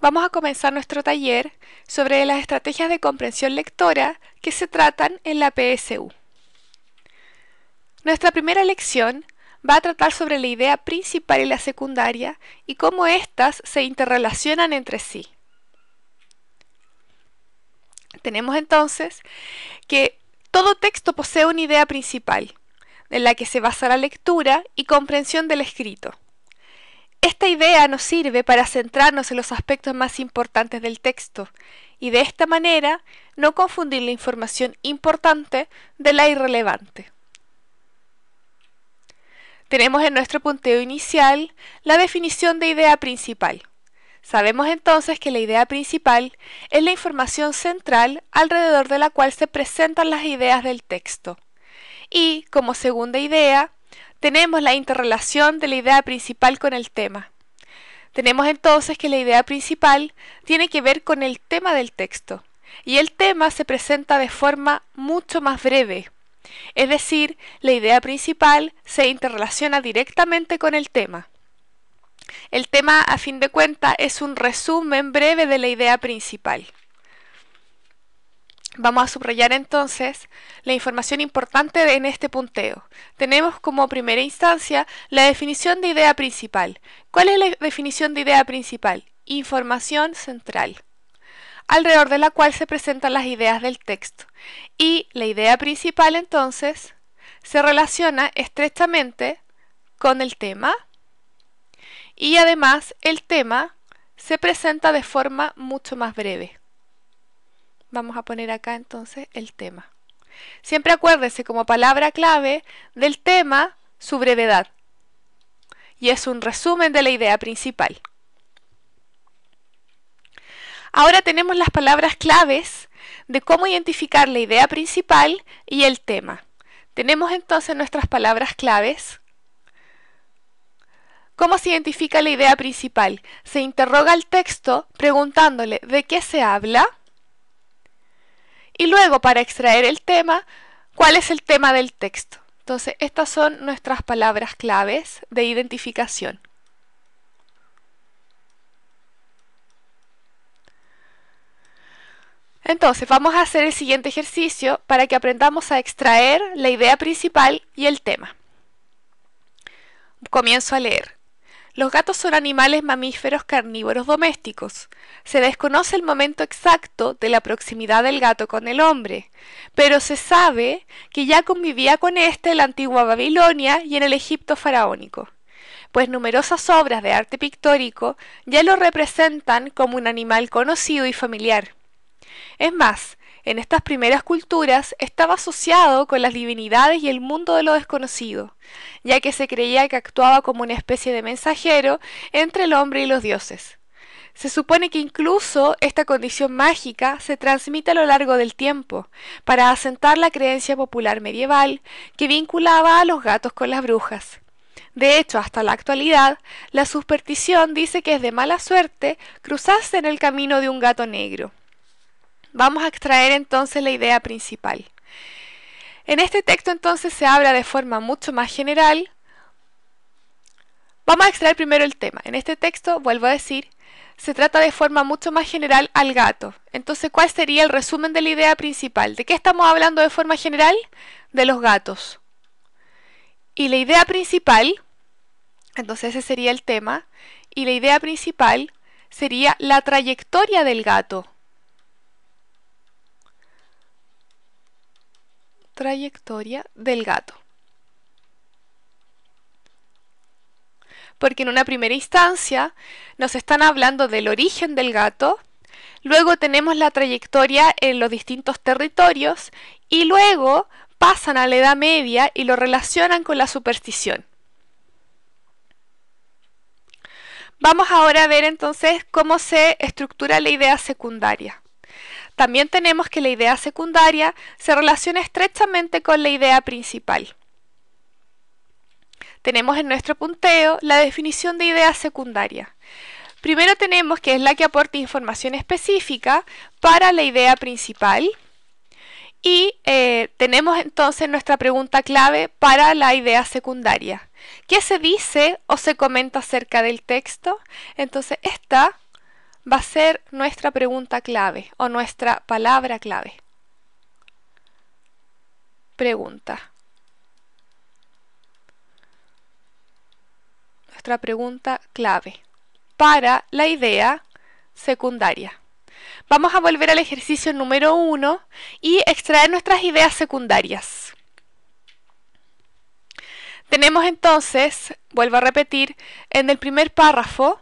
vamos a comenzar nuestro taller sobre las estrategias de comprensión lectora que se tratan en la PSU. Nuestra primera lección va a tratar sobre la idea principal y la secundaria y cómo éstas se interrelacionan entre sí. Tenemos entonces que todo texto posee una idea principal, en la que se basa la lectura y comprensión del escrito. Esta idea nos sirve para centrarnos en los aspectos más importantes del texto y de esta manera no confundir la información importante de la irrelevante. Tenemos en nuestro punteo inicial la definición de idea principal. Sabemos entonces que la idea principal es la información central alrededor de la cual se presentan las ideas del texto. Y, como segunda idea, tenemos la interrelación de la idea principal con el tema. Tenemos entonces que la idea principal tiene que ver con el tema del texto, y el tema se presenta de forma mucho más breve. Es decir, la idea principal se interrelaciona directamente con el tema. El tema, a fin de cuentas, es un resumen breve de la idea principal. Vamos a subrayar entonces la información importante en este punteo. Tenemos como primera instancia la definición de idea principal. ¿Cuál es la definición de idea principal? Información central, alrededor de la cual se presentan las ideas del texto. Y la idea principal entonces se relaciona estrechamente con el tema y además el tema se presenta de forma mucho más breve vamos a poner acá entonces el tema. Siempre acuérdese como palabra clave del tema su brevedad. Y es un resumen de la idea principal. Ahora tenemos las palabras claves de cómo identificar la idea principal y el tema. Tenemos entonces nuestras palabras claves. ¿Cómo se identifica la idea principal? Se interroga al texto preguntándole de qué se habla y luego, para extraer el tema, ¿cuál es el tema del texto? Entonces, estas son nuestras palabras claves de identificación. Entonces, vamos a hacer el siguiente ejercicio para que aprendamos a extraer la idea principal y el tema. Comienzo a leer. Los gatos son animales mamíferos carnívoros domésticos. Se desconoce el momento exacto de la proximidad del gato con el hombre, pero se sabe que ya convivía con éste en la antigua Babilonia y en el Egipto faraónico, pues numerosas obras de arte pictórico ya lo representan como un animal conocido y familiar. Es más, en estas primeras culturas estaba asociado con las divinidades y el mundo de lo desconocido, ya que se creía que actuaba como una especie de mensajero entre el hombre y los dioses. Se supone que incluso esta condición mágica se transmite a lo largo del tiempo, para asentar la creencia popular medieval que vinculaba a los gatos con las brujas. De hecho, hasta la actualidad, la superstición dice que es de mala suerte cruzarse en el camino de un gato negro. Vamos a extraer entonces la idea principal. En este texto entonces se habla de forma mucho más general. Vamos a extraer primero el tema. En este texto, vuelvo a decir, se trata de forma mucho más general al gato. Entonces, ¿cuál sería el resumen de la idea principal? ¿De qué estamos hablando de forma general? De los gatos. Y la idea principal, entonces ese sería el tema, y la idea principal sería la trayectoria del gato. trayectoria del gato. Porque en una primera instancia nos están hablando del origen del gato, luego tenemos la trayectoria en los distintos territorios y luego pasan a la Edad Media y lo relacionan con la superstición. Vamos ahora a ver entonces cómo se estructura la idea secundaria. También tenemos que la idea secundaria se relaciona estrechamente con la idea principal. Tenemos en nuestro punteo la definición de idea secundaria. Primero tenemos que es la que aporta información específica para la idea principal. Y eh, tenemos entonces nuestra pregunta clave para la idea secundaria. ¿Qué se dice o se comenta acerca del texto? Entonces esta va a ser nuestra pregunta clave o nuestra palabra clave. Pregunta. Nuestra pregunta clave para la idea secundaria. Vamos a volver al ejercicio número 1 y extraer nuestras ideas secundarias. Tenemos entonces, vuelvo a repetir, en el primer párrafo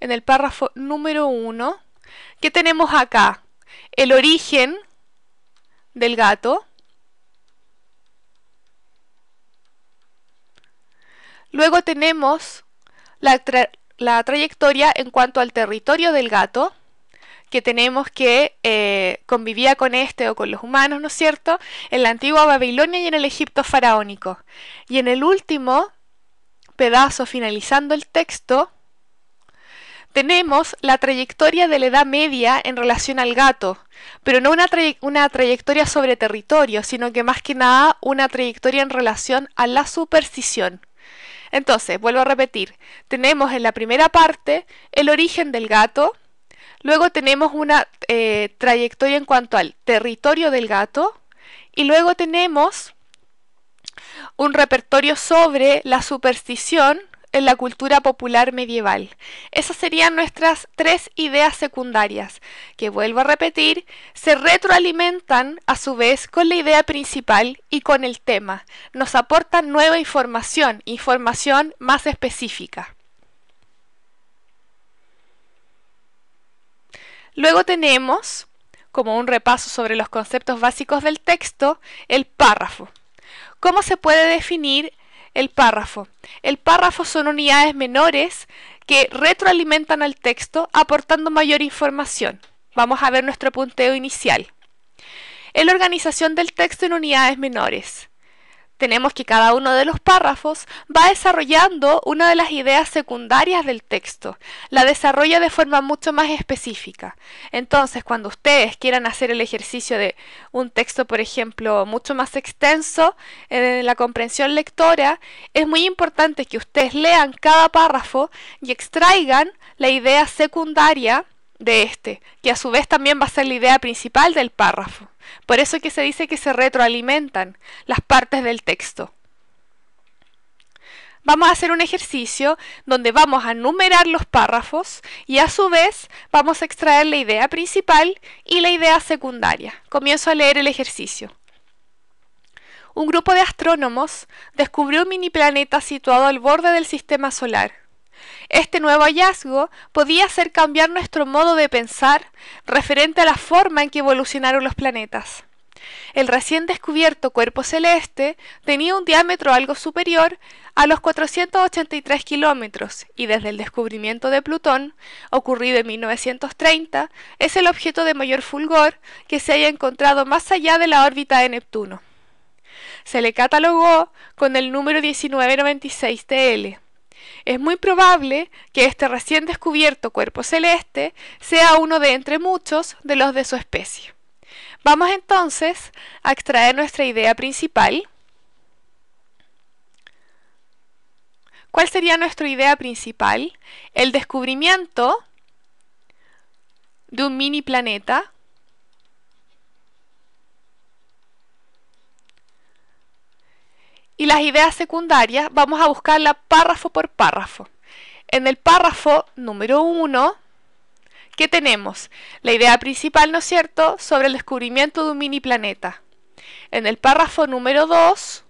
en el párrafo número 1, ¿qué tenemos acá? El origen del gato. Luego tenemos la, trayectoria en cuanto al territorio del gato que tenemos que eh, convivía con este o con los humanos, ¿no es cierto?, en la antigua Babilonia y en el Egipto faraónico. Y en el último pedazo, finalizando el texto, tenemos la trayectoria de la Edad Media en relación al gato, pero no una, trayectoria sobre territorio, sino que más que nada una trayectoria en relación a la superstición. Entonces, vuelvo a repetir, tenemos en la primera parte el origen del gato, luego tenemos una eh, trayectoria en cuanto al territorio del gato, y luego tenemos un repertorio sobre la superstición en la cultura popular medieval. Esas serían nuestras tres ideas secundarias, que vuelvo a repetir, se retroalimentan a su vez con la idea principal y con el tema. Nos aportan nueva información, información más específica. Luego tenemos, como un repaso sobre los conceptos básicos del texto, el párrafo. ¿Cómo se puede definir el párrafo. El párrafo son unidades menores que retroalimentan al texto aportando mayor información. Vamos a ver nuestro punteo inicial. El la organización del texto en unidades menores tenemos que cada uno de los párrafos va desarrollando una de las ideas secundarias del texto, la desarrolla de forma mucho más específica. Entonces, cuando ustedes quieran hacer el ejercicio de un texto, por ejemplo, mucho más extenso en la comprensión lectora, es muy importante que ustedes lean cada párrafo y extraigan la idea secundaria de este, que a su vez también va a ser la idea principal del párrafo. Por eso es que se dice que se retroalimentan las partes del texto. Vamos a hacer un ejercicio donde vamos a numerar los párrafos y a su vez vamos a extraer la idea principal y la idea secundaria. Comienzo a leer el ejercicio. Un grupo de astrónomos descubrió un mini planeta situado al borde del sistema solar. Este nuevo hallazgo podía hacer cambiar nuestro modo de pensar referente a la forma en que evolucionaron los planetas. El recién descubierto cuerpo celeste tenía un diámetro algo superior a los 483 kilómetros y desde el descubrimiento de Plutón, ocurrido en 1930, es el objeto de mayor fulgor que se haya encontrado más allá de la órbita de Neptuno. Se le catalogó con el número 1996 TL es muy probable que este recién descubierto cuerpo celeste sea uno de entre muchos de los de su especie. Vamos entonces a extraer nuestra idea principal. ¿Cuál sería nuestra idea principal? El descubrimiento de un mini planeta las ideas secundarias vamos a buscarla párrafo por párrafo. En el párrafo número 1, ¿qué tenemos? La idea principal, ¿no es cierto?, sobre el descubrimiento de un mini planeta. En el párrafo número 2,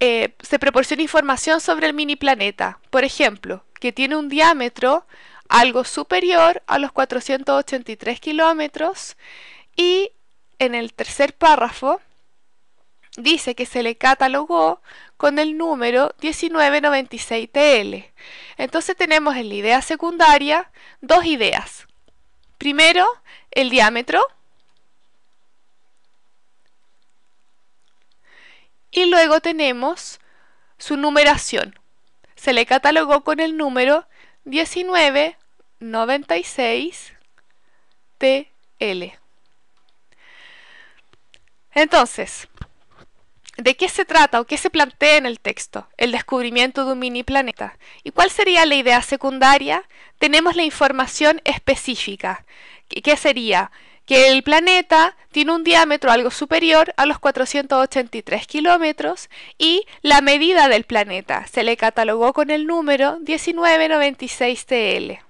eh, se proporciona información sobre el mini planeta. Por ejemplo, que tiene un diámetro algo superior a los 483 kilómetros y en el tercer párrafo dice que se le catalogó con el número 1996TL. Entonces tenemos en la idea secundaria dos ideas. Primero, el diámetro. Y luego tenemos su numeración. Se le catalogó con el número 1996TL. Entonces, ¿De qué se trata o qué se plantea en el texto? El descubrimiento de un mini planeta. ¿Y cuál sería la idea secundaria? Tenemos la información específica. ¿Qué sería? Que el planeta tiene un diámetro algo superior a los 483 kilómetros y la medida del planeta se le catalogó con el número 1996 TL.